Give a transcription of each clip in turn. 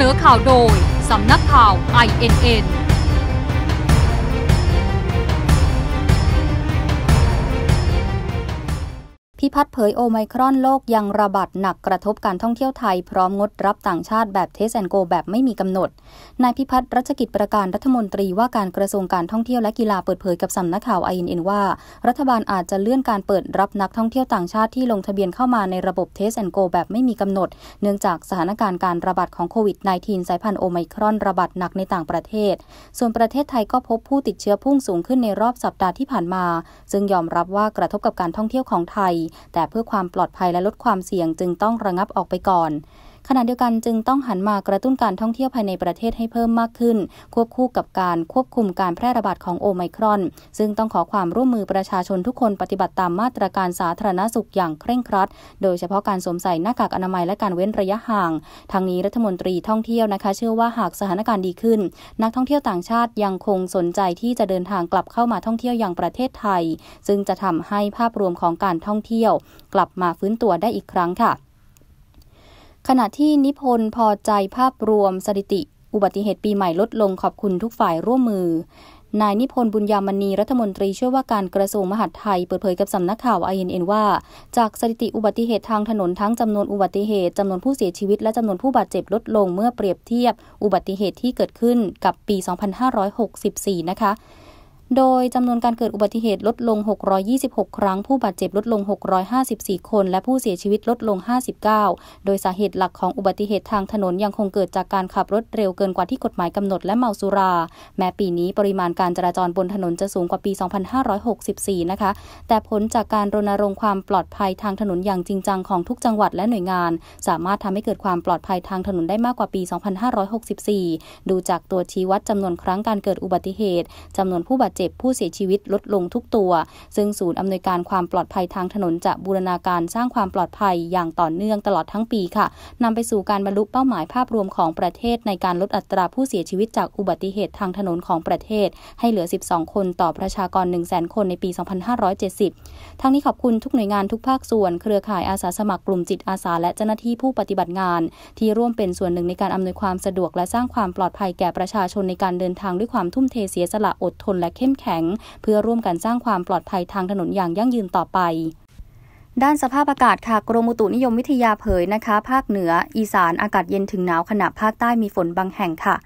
นอข่าวโดย สำนักข่าว INN พิพัฒน์เผยโอไมครอนโลกยังระบาดหนักกระทบการท่องเที่ยวไทย พร้อมงดรับต่างชาติแบบเทสแอนโกแบบไม่มีกำหนด นายพิพัฒน์รัชกิจประการรัฐมนตรีว่าการกระทรวงการท่องเที่ยวและกีฬาเปิดเผยกับสำนักข่าวไอเอ็นว่า รัฐบาลอาจจะเลื่อนการเปิดรับนักท่องเที่ยวต่างชาติที่ลงทะเบียนเข้ามาในระบบเทสแอนโกแบบไม่มีกำหนดเนื่องจากสถานการณ์การระบาดของโควิด -19 สายพันธุ์โอไมครอนระบาดหนักในต่างประเทศ ส่วนประเทศไทยก็พบผู้ติดเชื้อพุ่งสูง ขึ้นในรอบสัปดาห์ที่ผ่านมา ซึ่งยอมรับว่ากระทบกับการท่องเที่ยวของไทยแต่เพื่อความปลอดภัยและลดความเสี่ยงจึงต้องระงับออกไปก่อนขณะเดียวกันจึงต้องหันมากระตุ้นการท่องเที่ยวภายในประเทศให้เพิ่มมากขึ้น ควบคู่กับการควบคุมการแพร่ระบาดของโอไมครอน ซึ่งต้องขอความร่วมมือประชาชนทุกคนปฏิบัติตามมาตรการสาธารณสุขอย่างเคร่งครัด โดยเฉพาะการสวมใส่หน้ากากอนามัยและการเว้นระยะห่าง ทางนี้รัฐมนตรีท่องเที่ยวนะคะ เชื่อว่าหากสถานการณ์ดีขึ้น นักท่องเที่ยวต่างชาติยังคงสนใจที่จะเดินทางกลับเข้ามาท่องเที่ยวอย่างประเทศไทย ซึ่งจะทำให้ภาพรวมของการท่องเที่ยว กลับมาฟื้นตัวได้อีกครั้งค่ะขณะที่นิพนธ์พอใจภาพรวมสถิติอุบัติเหตุปีใหม่ลดลงขอบคุณทุกฝ่ายร่วมมือ นายนิพนธ์บุญยามณีรัฐมนตรีช่วยว่าการกระทรวงมหาดไทยเปิดเผยกับสำนักข่าวไอเอ็นว่า จากสถิติอุบัติเหตุทางถนนทั้งจำนวนอุบัติเหตุจำนวนผู้เสียชีวิตและจำนวนผู้บาดเจ็บลดลงเมื่อเปรียบเทียบอุบัติเหตุที่เกิดขึ้นกับปี 2564 นะคะโดยจำนวนการเกิดอุบัติเหตุลดลง 626 ครั้ง ผู้บาดเจ็บลดลง 654 คน และผู้เสียชีวิตลดลง 59 โดยสาเหตุหลักของอุบัติเหตุทางถนนยังคงเกิดจากการขับรถเร็วเกินกว่าที่กฎหมายกำหนดและเมาสุรา แม้ปีนี้ปริมาณการจราจรบนถนนจะสูงกว่าปี 2564 นะคะ แต่ผลจากการรณรงค์ความปลอดภัยทางถนนอย่างจริงจังของทุกจังหวัดและหน่วยงานสามารถทำให้เกิดความปลอดภัยทางถนนได้มากกว่าปี 2564 ดูจากตัวชี้วัดจำนวนครั้งการเกิดอุบัติเหตุจำนวนผู้บาดจ็บผู้เสียชีวิตลดลงทุกตัว ซึ่งศูนย์อำนวยการความปลอดภัยทางถนนจะบูรณาการ สร้างความปลอดภัยอย่างต่อเนื่องตลอดทั้งปีค่ะนำไปสู่การบรรลุเป้าหมายภาพรวมของประเทศในการลดอัตราผู้เสียชีวิตจากอุบัติเหตุทางถนนของประเทศ ให้เหลือ 12 คนต่อประชากร 1 0 0 0 0 0คนในปี 2570 ทั้งนี้ขอบคุณทุกหน่วยงานทุกภาคส่วน เครือข่ายอาสาสมัครกลุ่มจิตอาสา และเจ้าหน้าที่ผู้ปฏิบัติงานที่ร่วมเป็นส่วนหนึ่งในการอำนวยความสะดวก และสร้างความปลอดภัยแก่ประชาชนในการเดินทางด้วยความทุ่มเทเสียสละอดทนและเข้มเข้มแข็งเพื่อร่วมกันสร้างความปลอดภัยทางถนนอย่างยั่งยืนต่อไป ด้านสภาพอากาศค่ะ กรมอุตุนิยมวิทยาเผยนะคะ ภาคเหนือ อีสานอากาศเย็นถึงหนาวขณะภาคใต้มีฝนบางแห่งค่ะ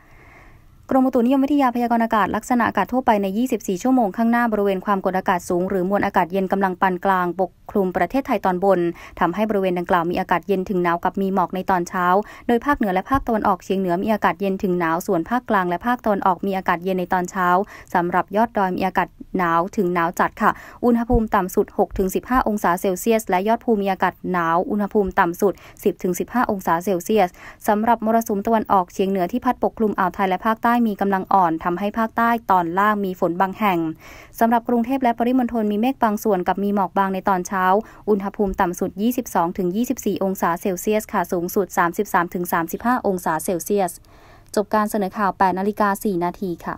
รมอุตุนิยมวิทยาพยากรณ์อากาศ ลักษณะอากาศทั่วไป ใน 24 ชั่วโมงข้างหน้า บริเวณความกดอากาศสูง หรือมวลอากาศเย็นกำลังปานกลาง ปกคลุมประเทศไทยตอนบน ทำให้บริเวณดังกล่าวมีอากาศเย็นถึงหนาวกับมีหมอกในตอนเช้า โดยภาคเหนือและภาคตะวันออกเฉียงเหนือมีอากาศเย็นถึงหนาวส่วนภาคกลางและภาคตะวันออกมีอากาศเย็นในตอนเช้า สำหรับยอดดอยมีอากาศหนาวถึงหนาวจัดค่ะ อุณหภูมิต่ำสุด6-15 องศาเซลเซียส และยอดภูมิมีอากาศหนาวอุณหภูมิต่ำสุด 10-15 องศาเซลเซียส สำหรับมรสุมตะวันออกเฉียงเหนือที่พัดปกคลุมอ่าวไทยและภาคใต้มีกำลังอ่อนทำให้ภาคใต้ตอนล่างมีฝนบางแห่ง สำหรับกรุงเทพและปริมณฑลมีเมฆบางส่วนกับมีหมอกบางในตอนเช้า อุณหภูมิต่ำสุด 22-24 องศาเซลเซียสค่ะ สูงสุด 33-35 องศาเซลเซียส จบการเสนอข่าว 8 นาฬิกา 4 นาทีค่ะ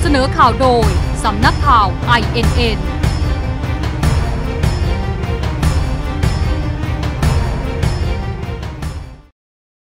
เสนอข่าวโดยสำนักข่าว INN